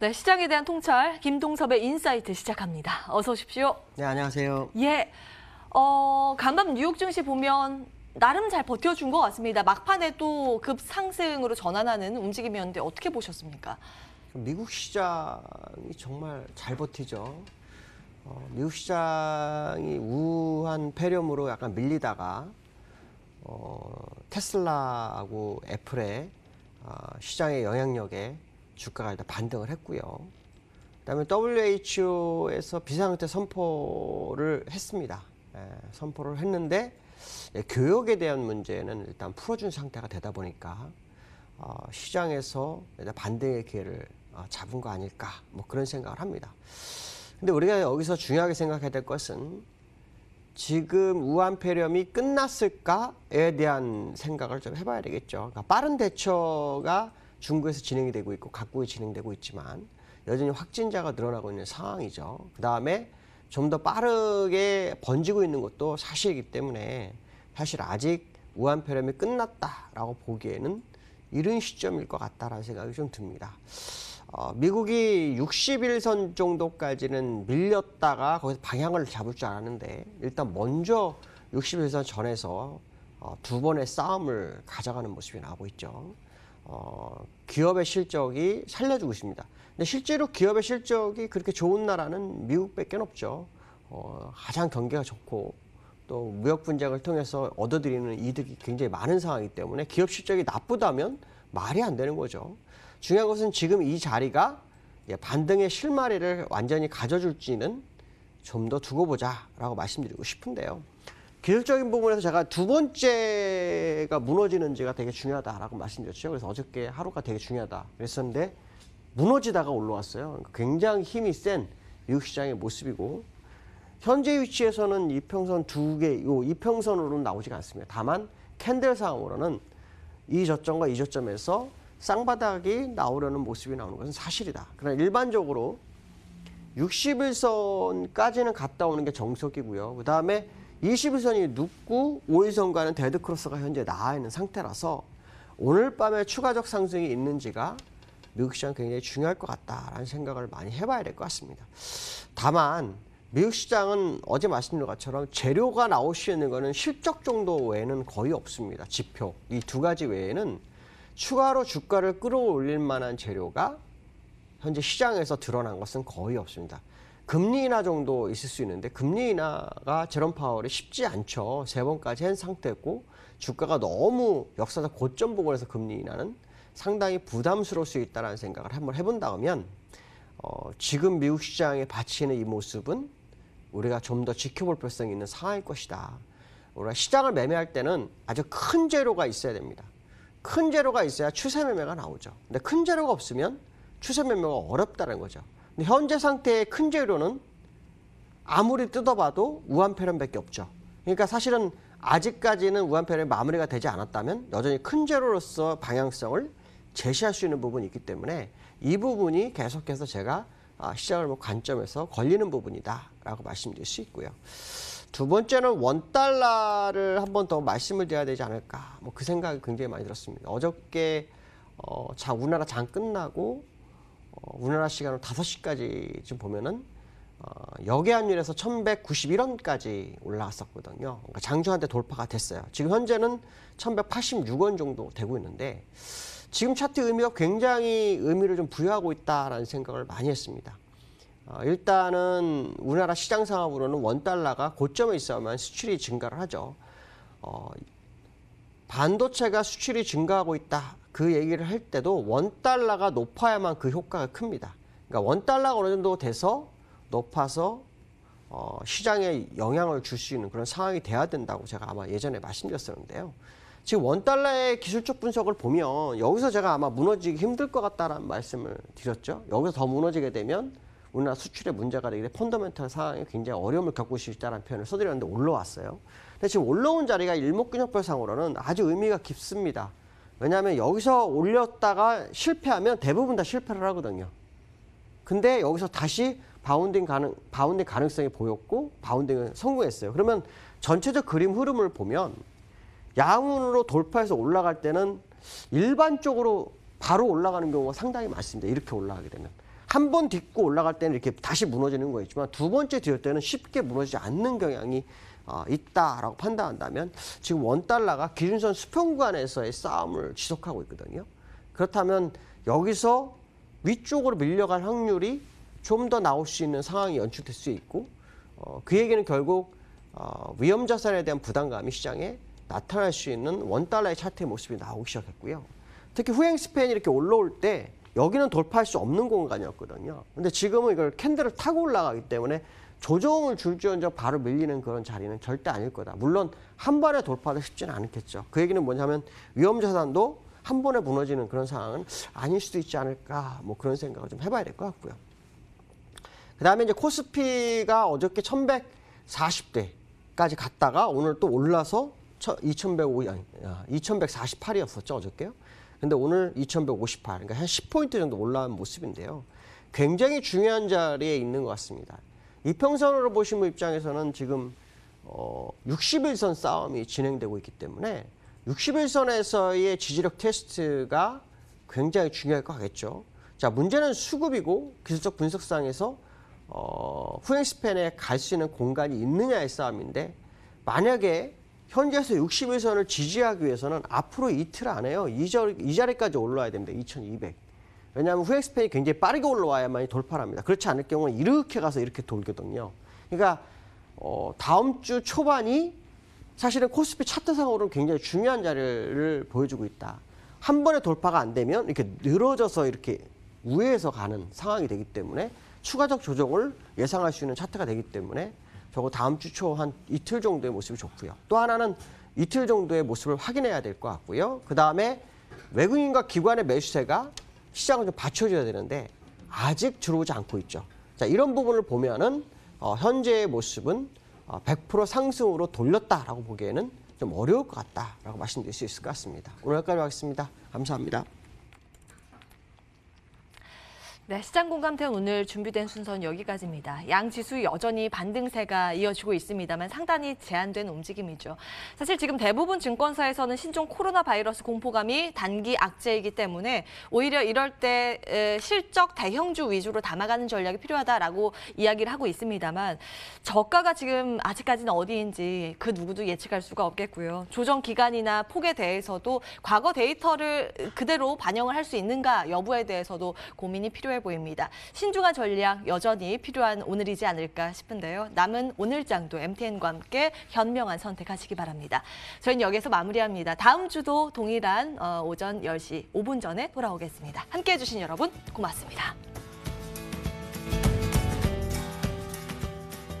네, 시장에 대한 통찰 김동섭의 인사이트 시작합니다. 어서 오십시오. 네, 안녕하세요. 예. 어, 간밤 뉴욕 증시 보면 나름 잘 버텨준 것 같습니다. 막판에 또 급상승으로 전환하는 움직임이었는데 어떻게 보셨습니까? 미국 시장이 정말 잘 버티죠. 어, 미국 시장이 우한 폐렴으로 약간 밀리다가 어, 테슬라하고 애플의 어, 시장의 영향력에 주가가 일단 반등을 했고요. 그다음에 WHO에서 비상태 선포를 했습니다. 예, 선포를 했는데 예, 교육에 대한 문제는 일단 풀어준 상태가 되다 보니까 어, 시장에서 일단 반등의 기회를 어, 잡은 거 아닐까 뭐 그런 생각을 합니다. 근데 우리가 여기서 중요하게 생각해야 될 것은 지금 우한폐렴이 끝났을까에 대한 생각을 좀 해봐야 되겠죠. 그러니까 빠른 대처가 중국에서 진행이 되고 있고 각국이 진행되고 있지만 여전히 확진자가 늘어나고 있는 상황이죠. 그 다음에 좀 더 빠르게 번지고 있는 것도 사실이기 때문에 사실 아직 우한 폐렴이 끝났다라고 보기에는 이른 시점일 것 같다라는 생각이 좀 듭니다. 어, 미국이 60일선 정도까지는 밀렸다가 거기서 방향을 잡을 줄 알았는데 일단 먼저 60일선 전에서 어, 두 번의 싸움을 가져가는 모습이 나오고 있죠. 어, 기업의 실적이 살려주고 있습니다. 근데 실제로 기업의 실적이 그렇게 좋은 나라는 미국밖에 없죠. 어, 가장 경기가 좋고 또 무역 분쟁을 통해서 얻어들이는 이득이 굉장히 많은 상황이기 때문에 기업 실적이 나쁘다면 말이 안 되는 거죠. 중요한 것은 지금 이 자리가 예, 반등의 실마리를 완전히 가져줄지는 좀 더 두고 보자라고 말씀드리고 싶은데요. 기술적인 부분에서 제가 두 번째가 무너지는지가 되게 중요하다라고 말씀드렸죠. 그래서 어저께 하루가 되게 중요하다 그랬었는데 무너지다가 올라왔어요. 그러니까 굉장히 힘이 센 미국 시장의 모습이고 현재 위치에서는 이평선 두 개, 요 이평선으로는 나오지가 않습니다. 다만 캔들 상황으로는 이 저점과 이 저점에서 쌍바닥이 나오려는 모습이 나오는 것은 사실이다. 그러나 일반적으로 60일선까지는 갔다 오는 게 정석이고요. 그 다음에 21선이 눕고 5일선과는 데드크로스가 현재 나와 있는 상태라서 오늘 밤에 추가적 상승이 있는지가 미국 시장 굉장히 중요할 것 같다라는 생각을 많이 해봐야 될 것 같습니다. 다만 미국 시장은 어제 말씀드린 것처럼 재료가 나올 수 있는 것은 실적 정도 외에는 거의 없습니다. 지표 이 두 가지 외에는 추가로 주가를 끌어올릴 만한 재료가 현재 시장에서 드러난 것은 거의 없습니다. 금리 인하 정도 있을 수 있는데 금리 인하가 제롬 파월이 쉽지 않죠. 세 번까지 한 상태고 주가가 너무 역사적 고점 복원에서 금리 인하는 상당히 부담스러울 수있다는 생각을 한번 해본다면 어, 지금 미국 시장에 바치는 이 모습은 우리가 좀 더 지켜볼 필요성이 있는 상황일 것이다. 우리가 시장을 매매할 때는 아주 큰 재료가 있어야 됩니다. 큰 재료가 있어야 추세 매매가 나오죠. 근데 큰 재료가 없으면 추세 매매가 어렵다는 거죠. 현재 상태의 큰 재료는 아무리 뜯어봐도 우한폐렴밖에 없죠. 그러니까 사실은 아직까지는 우한폐렴 이 마무리가 되지 않았다면 여전히 큰 재료로서 방향성을 제시할 수 있는 부분이 있기 때문에 이 부분이 계속해서 제가 아, 시장을 뭐 관점에서 걸리는 부분이다라고 말씀드릴 수 있고요. 두 번째는 원 달러를 한 번 더 말씀을 드려야 되지 않을까. 뭐 그 생각이 굉장히 많이 들었습니다. 어저께 어, 자 우리나라 장 끝나고 어, 우리나라 시간으로 5시까지 지금 보면은 어, 역외환율에서 1191원까지 올라왔었거든요. 그러니까 장중한테 돌파가 됐어요. 지금 현재는 1186원 정도 되고 있는데 지금 차트 의미가 굉장히 의미를 좀 부여하고 있다라는 생각을 많이 했습니다. 어, 일단은 우리나라 시장 상황으로는 원달러가 고점에 있어야만 수출이 증가를 하죠. 어, 반도체가 수출이 증가하고 있다. 그 얘기를 할 때도 원달러가 높아야만 그 효과가 큽니다. 그러니까 원달러가 어느 정도 돼서 높아서 어, 시장에 영향을 줄 수 있는 그런 상황이 돼야 된다고 제가 아마 예전에 말씀드렸었는데요. 지금 원달러의 기술적 분석을 보면 여기서 제가 아마 무너지기 힘들 것 같다라는 말씀을 드렸죠. 여기서 더 무너지게 되면 우리나라 수출의 문제가 되기 때문에 펀더멘털 상황에 굉장히 어려움을 겪을 수 있다는 표현을 써드렸는데 올라왔어요. 근데 지금 올라온 자리가 일목균형별상으로는 아주 의미가 깊습니다. 왜냐하면 여기서 올렸다가 실패하면 대부분 다 실패를 하거든요. 근데 여기서 다시 바운딩 가능 바운딩 가능성이 보였고 바운딩을 성공했어요. 그러면 전체적 그림 흐름을 보면 양운으로 돌파해서 올라갈 때는 일반적으로 바로 올라가는 경우가 상당히 많습니다. 이렇게 올라가게 되면 한 번 딛고 올라갈 때는 이렇게 다시 무너지는 거 있지만 두 번째 딛을 때는 쉽게 무너지지 않는 경향이 어, 있다라고 판단한다면 지금 원달러가 기준선 수평구간에서의 싸움을 지속하고 있거든요. 그렇다면 여기서 위쪽으로 밀려갈 확률이 좀 더 나올 수 있는 상황이 연출될 수 있고 어, 그 얘기는 결국 어, 위험자산에 대한 부담감이 시장에 나타날 수 있는 원달러의 차트의 모습이 나오기 시작했고요. 특히 후행 스팬이 이렇게 올라올 때 여기는 돌파할 수 없는 공간이었거든요. 근데 지금은 이걸 캔들을 타고 올라가기 때문에 조정을 줄지언정 바로 밀리는 그런 자리는 절대 아닐 거다. 물론 한 번에 돌파도 쉽지는 않겠죠. 그 얘기는 뭐냐면 위험 자산도 한 번에 무너지는 그런 상황은 아닐 수도 있지 않을까 뭐 그런 생각을 좀 해봐야 될 것 같고요. 그다음에 이제 코스피가 어저께 1140대까지 갔다가 오늘 또 올라서 2105 2148이었었죠 아, 어저께요. 근데 오늘 2158 그러니까 한 10포인트 정도 올라온 모습인데요. 굉장히 중요한 자리에 있는 것 같습니다. 이평선으로 보신분 입장에서는 지금 어, 60일선 싸움이 진행되고 있기 때문에 60일선에서의 지지력 테스트가 굉장히 중요할 것 같겠죠. 자, 문제는 수급이고 기술적 분석상에서 어, 후행 스팬에 갈 수 있는 공간이 있느냐의 싸움인데 만약에 현재에서 60일선을 지지하기 위해서는 앞으로 이틀 안에요. 이, 이 자리까지 올라와야 됩니다. 2200. 왜냐하면 후엑스페이 굉장히 빠르게 올라와야만 돌파를 합니다. 그렇지 않을 경우는 이렇게 가서 이렇게 돌거든요. 그러니까 어, 다음 주 초반이 사실은 코스피 차트상으로는 굉장히 중요한 자리를 보여주고 있다. 한 번에 돌파가 안 되면 이렇게 늘어져서 이렇게 우회해서 가는 상황이 되기 때문에 추가적 조정을 예상할 수 있는 차트가 되기 때문에 저거 다음 주 초 한 이틀 정도의 모습이 좋고요. 또 하나는 이틀 정도의 모습을 확인해야 될 것 같고요. 그 다음에 외국인과 기관의 매수세가 시장을 좀 받쳐줘야 되는데 아직 들어오지 않고 있죠. 자, 이런 부분을 보면은 어, 현재의 모습은 어, 100% 상승으로 돌렸다라고 보기에는 좀 어려울 것 같다라고 말씀드릴 수 있을 것 같습니다. 오늘 여기까지 하겠습니다. 감사합니다. 네, 시장 공감된 오늘 준비된 순서는 여기까지입니다. 양 지수 여전히 반등세가 이어지고 있습니다만 상당히 제한된 움직임이죠. 사실 지금 대부분 증권사에서는 신종 코로나 바이러스 공포감이 단기 악재이기 때문에 오히려 이럴 때 실적 대형주 위주로 담아가는 전략이 필요하다라고 이야기를 하고 있습니다만 저가가 지금 아직까지는 어디인지 그 누구도 예측할 수가 없겠고요. 조정 기간이나 폭에 대해서도 과거 데이터를 그대로 반영을 할 수 있는가 여부에 대해서도 고민이 필요해 필요해 보입니다. 신중한 전략 여전히 필요한 오늘이지 않을까 싶은데요. 남은 오늘장도 MTN과 함께 현명한 선택하시기 바랍니다. 저희는 여기서 마무리합니다. 다음 주도 동일한 어, 오전 10시 5분 전에 돌아오겠습니다. 함께해 주신 여러분 고맙습니다.